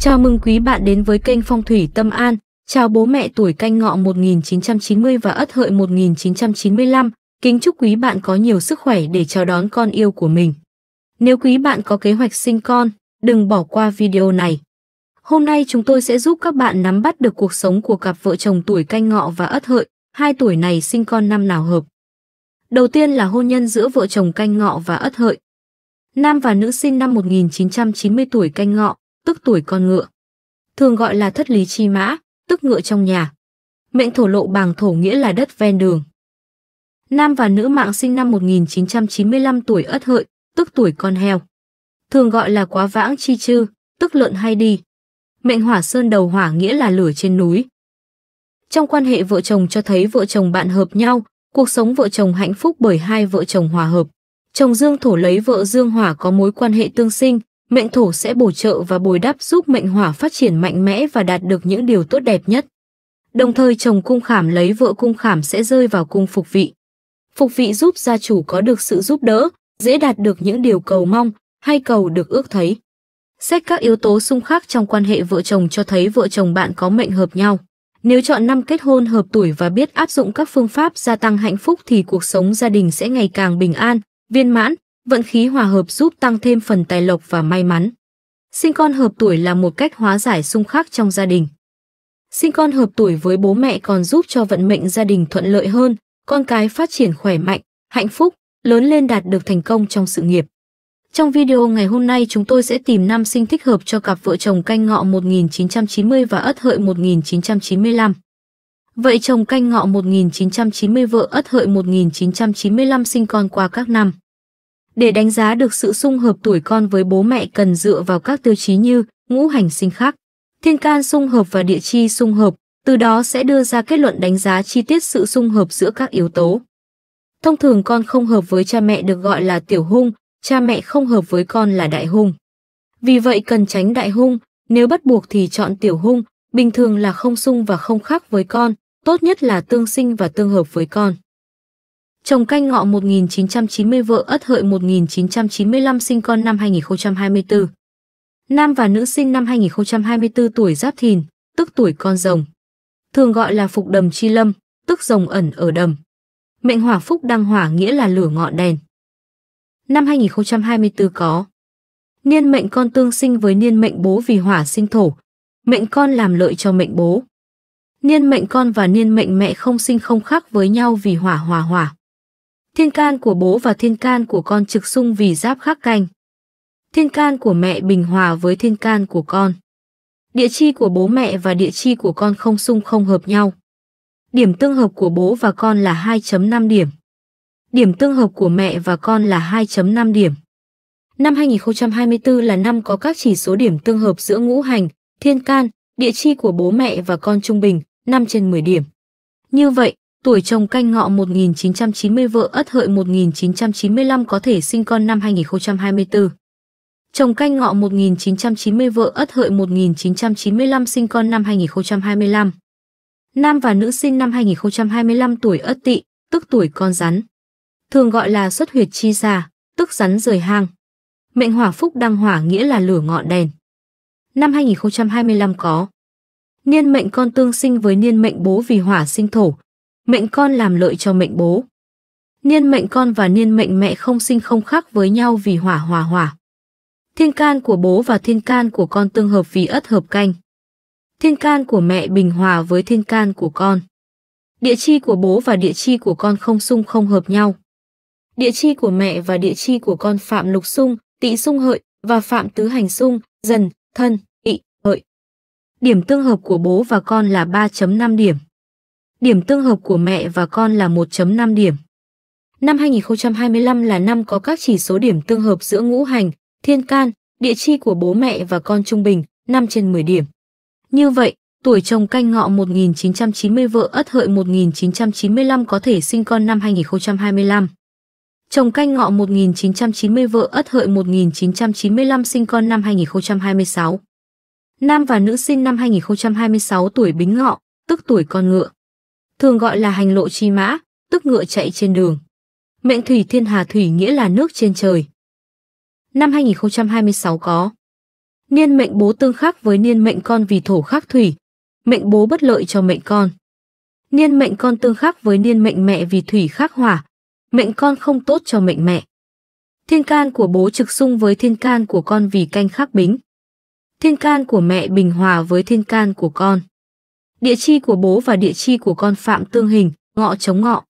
Chào mừng quý bạn đến với kênh Phong thủy Tâm An. Chào bố mẹ tuổi canh ngọ 1990 và ất hợi 1995. Kính chúc quý bạn có nhiều sức khỏe để chào đón con yêu của mình. Nếu quý bạn có kế hoạch sinh con, đừng bỏ qua video này. Hôm nay chúng tôi sẽ giúp các bạn nắm bắt được cuộc sống của cặp vợ chồng tuổi canh ngọ và ất hợi, hai tuổi này sinh con năm nào hợp. Đầu tiên là hôn nhân giữa vợ chồng canh ngọ và ất hợi. Nam và nữ sinh năm 1990 tuổi canh ngọ, tức tuổi con ngựa. Thường gọi là thất lý chi mã, tức ngựa trong nhà. Mệnh thổ lộ bàng thổ nghĩa là đất ven đường. Nam và nữ mạng sinh năm 1995 tuổi ất hợi, tức tuổi con heo. Thường gọi là quá vãng chi chư, tức lợn hay đi. Mệnh hỏa sơn đầu hỏa nghĩa là lửa trên núi. Trong quan hệ vợ chồng cho thấy vợ chồng bạn hợp nhau, cuộc sống vợ chồng hạnh phúc bởi hai vợ chồng hòa hợp. Chồng Dương thổ lấy vợ Dương hỏa có mối quan hệ tương sinh, mệnh thổ sẽ bổ trợ và bồi đắp giúp mệnh hỏa phát triển mạnh mẽ và đạt được những điều tốt đẹp nhất. Đồng thời chồng cung khảm lấy vợ cung khảm sẽ rơi vào cung phục vị. Phục vị giúp gia chủ có được sự giúp đỡ, dễ đạt được những điều cầu mong hay cầu được ước thấy. Xét các yếu tố xung khắc trong quan hệ vợ chồng cho thấy vợ chồng bạn có mệnh hợp nhau. Nếu chọn năm kết hôn hợp tuổi và biết áp dụng các phương pháp gia tăng hạnh phúc thì cuộc sống gia đình sẽ ngày càng bình an, viên mãn, vận khí hòa hợp giúp tăng thêm phần tài lộc và may mắn. Sinh con hợp tuổi là một cách hóa giải xung khắc trong gia đình. Sinh con hợp tuổi với bố mẹ còn giúp cho vận mệnh gia đình thuận lợi hơn, con cái phát triển khỏe mạnh, hạnh phúc, lớn lên đạt được thành công trong sự nghiệp. Trong video ngày hôm nay chúng tôi sẽ tìm năm sinh thích hợp cho cặp vợ chồng canh ngọ 1990 và ất hợi 1995. Vậy chồng canh ngọ 1990 vợ ất hợi 1995 sinh con qua các năm. Để đánh giá được sự xung hợp tuổi con với bố mẹ cần dựa vào các tiêu chí như ngũ hành sinh khắc, thiên can xung hợp và địa chi xung hợp, từ đó sẽ đưa ra kết luận đánh giá chi tiết sự xung hợp giữa các yếu tố. Thông thường con không hợp với cha mẹ được gọi là tiểu hung, cha mẹ không hợp với con là đại hung. Vì vậy cần tránh đại hung, nếu bắt buộc thì chọn tiểu hung, bình thường là không xung và không khắc với con, tốt nhất là tương sinh và tương hợp với con. Chồng canh ngọ 1990 vợ ất hợi 1995 sinh con năm 2024. Nam và nữ sinh năm 2024 tuổi giáp thìn, tức tuổi con rồng. Thường gọi là phục đầm chi lâm, tức rồng ẩn ở đầm. Mệnh hỏa phúc đăng hỏa nghĩa là lửa ngọn đèn. Năm 2024 có. Niên mệnh con tương sinh với niên mệnh bố vì hỏa sinh thổ. Mệnh con làm lợi cho mệnh bố. Niên mệnh con và niên mệnh mẹ không sinh không khác với nhau vì hỏa hòa hỏa. Thiên can của bố và thiên can của con trực xung vì giáp khắc canh. Thiên can của mẹ bình hòa với thiên can của con. Địa chi của bố mẹ và địa chi của con không xung không hợp nhau. Điểm tương hợp của bố và con là 2.5 điểm. Điểm tương hợp của mẹ và con là 2.5 điểm. Năm 2024 là năm có các chỉ số điểm tương hợp giữa ngũ hành, thiên can, địa chi của bố mẹ và con trung bình, 5 trên 10 điểm. Như vậy, Tuổi chồng canh ngọ 1990 vợ ất hợi 1995 có thể sinh con năm 2024. Chồng canh ngọ 1990 vợ ất hợi 1995 sinh con năm 2025. Nam và nữ sinh năm 2025 tuổi ất tỵ, tức tuổi con rắn. Thường gọi là xuất huyệt chi già, tức rắn rời hang. Mệnh hỏa phúc đăng hỏa nghĩa là lửa ngọn đèn. Năm 2025 có. Niên mệnh con tương sinh với niên mệnh bố vì hỏa sinh thổ, mệnh con làm lợi cho mệnh bố. Niên mệnh con và niên mệnh mẹ không sinh không khác với nhau vì hỏa hỏa hỏa. Thiên can của bố và thiên can của con tương hợp vì ất hợp canh. Thiên can của mẹ bình hòa với thiên can của con. Địa chi của bố và địa chi của con không xung không hợp nhau. Địa chi của mẹ và địa chi của con phạm lục xung, tị xung hợi và phạm tứ hành xung, dần, thân, ị, hợi. Điểm tương hợp của bố và con là 3.5 điểm. Điểm tương hợp của mẹ và con là 1.5 điểm. Năm 2025 là năm có các chỉ số điểm tương hợp giữa ngũ hành, thiên can, địa chi của bố mẹ và con trung bình, 5 trên 10 điểm. Như vậy, tuổi chồng canh ngọ 1990 vợ ất hợi 1995 có thể sinh con năm 2025. Chồng canh ngọ 1990 vợ ất hợi 1995 sinh con năm 2026. Nam và nữ sinh năm 2026 tuổi bính ngọ, tức tuổi con ngựa thường gọi là hành lộ chi mã, tức ngựa chạy trên đường. Mệnh thủy thiên hà thủy nghĩa là nước trên trời. Năm 2026 có. Niên mệnh bố tương khắc với niên mệnh con vì thổ khắc thủy, mệnh bố bất lợi cho mệnh con. Niên mệnh con tương khắc với niên mệnh mẹ vì thủy khắc hỏa, mệnh con không tốt cho mệnh mẹ. Thiên can của bố trực xung với thiên can của con vì canh khắc bính. Thiên can của mẹ bình hòa với thiên can của con. Địa chi của bố và địa chi của con phạm tương hình, ngọ chống ngọ.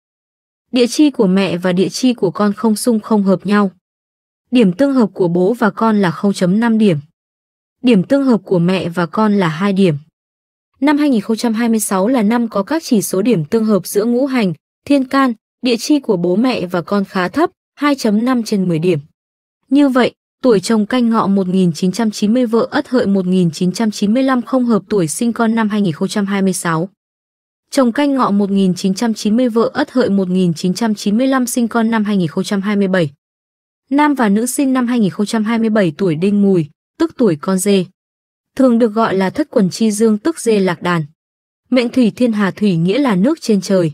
Địa chi của mẹ và địa chi của con không xung không hợp nhau. Điểm tương hợp của bố và con là 0.5 điểm. Điểm tương hợp của mẹ và con là 2 điểm. Năm 2026 là năm có các chỉ số điểm tương hợp giữa ngũ hành, thiên can, địa chi của bố mẹ và con khá thấp, 2.5 trên 10 điểm. Như vậy, tuổi chồng canh ngọ 1990 vợ ất hợi 1995 không hợp tuổi sinh con năm 2026. Chồng canh ngọ 1990 vợ ất hợi 1995 sinh con năm 2027. Nam và nữ sinh năm 2027 tuổi đinh mùi, tức tuổi con dê. Thường được gọi là thất quần chi dương tức dê lạc đàn. Mệnh thủy thiên hà thủy nghĩa là nước trên trời.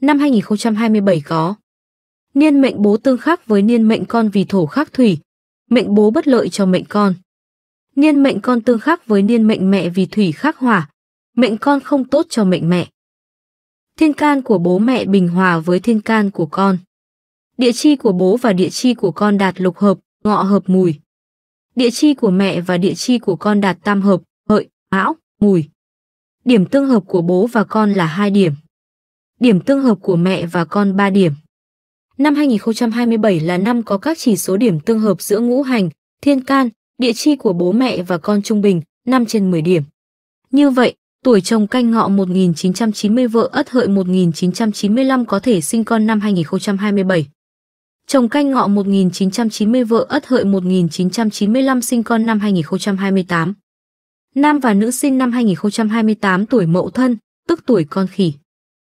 Năm 2027 có. Niên mệnh bố tương khắc với niên mệnh con vì thổ khắc thủy, mệnh bố bất lợi cho mệnh con. Niên mệnh con tương khắc với niên mệnh mẹ vì thủy khắc hỏa, mệnh con không tốt cho mệnh mẹ. Thiên can của bố mẹ bình hòa với thiên can của con. Địa chi của bố và địa chi của con đạt lục hợp, ngọ hợp mùi. Địa chi của mẹ và địa chi của con đạt tam hợp, hợi, mão, mùi. Điểm tương hợp của bố và con là hai điểm. Điểm tương hợp của mẹ và con ba điểm. Năm 2027 là năm có các chỉ số điểm tương hợp giữa ngũ hành, thiên can, địa chi của bố mẹ và con trung bình, 5 trên 10 điểm. Như vậy, tuổi chồng canh ngọ 1990 vợ ất hợi 1995 có thể sinh con năm 2027. Chồng canh ngọ 1990 vợ ất hợi 1995 sinh con năm 2028. Nam và nữ sinh năm 2028 tuổi mậu thân, tức tuổi con khỉ.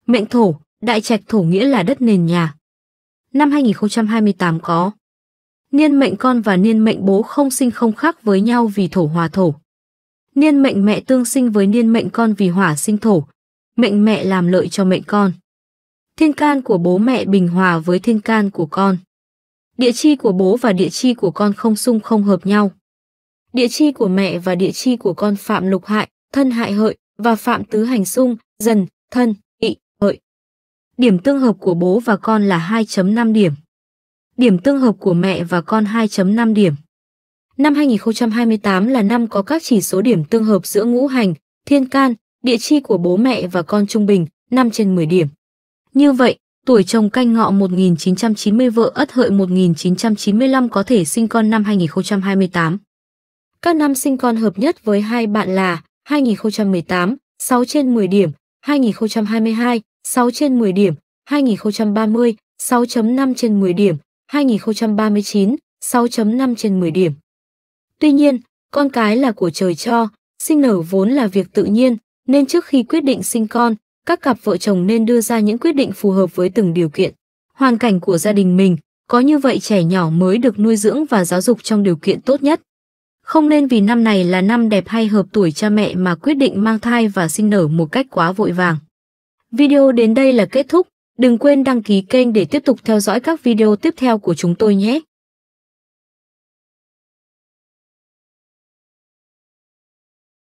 Mệnh thổ, đại trạch thổ nghĩa là đất nền nhà năm 2028 có. Niên mệnh con và niên mệnh bố không sinh không khác với nhau vì thổ hòa thổ. Niên mệnh mẹ tương sinh với niên mệnh con vì hỏa sinh thổ. Mệnh mẹ làm lợi cho mệnh con. Thiên can của bố mẹ bình hòa với thiên can của con. Địa chi của bố và địa chi của con không xung không hợp nhau. Địa chi của mẹ và địa chi của con phạm lục hại, thân hại hợi và phạm tứ hành xung, dần, thân, ị, hợi. Điểm tương hợp của bố và con là 2.5 điểm. Điểm tương hợp của mẹ và con 2.5 điểm. Năm 2028 là năm có các chỉ số điểm tương hợp giữa ngũ hành, thiên can, địa chi của bố mẹ và con trung bình, 5 trên 10 điểm. Như vậy, tuổi chồng canh ngọ 1990 vợ ất hợi 1995 có thể sinh con năm 2028. Các năm sinh con hợp nhất với hai bạn là 2018, 6 trên 10 điểm, 2022, 6 trên 10 điểm, 2030, 6.5 trên 10 điểm, 2039, 6.5 trên 10 điểm. Tuy nhiên, con cái là của trời cho, sinh nở vốn là việc tự nhiên, nên trước khi quyết định sinh con, các cặp vợ chồng nên đưa ra những quyết định phù hợp với từng điều kiện, hoàn cảnh của gia đình mình, có như vậy trẻ nhỏ mới được nuôi dưỡng và giáo dục trong điều kiện tốt nhất. Không nên vì năm này là năm đẹp hay hợp tuổi cha mẹ mà quyết định mang thai và sinh nở một cách quá vội vàng. Video đến đây là kết thúc, đừng quên đăng ký kênh để tiếp tục theo dõi các video tiếp theo của chúng tôi nhé.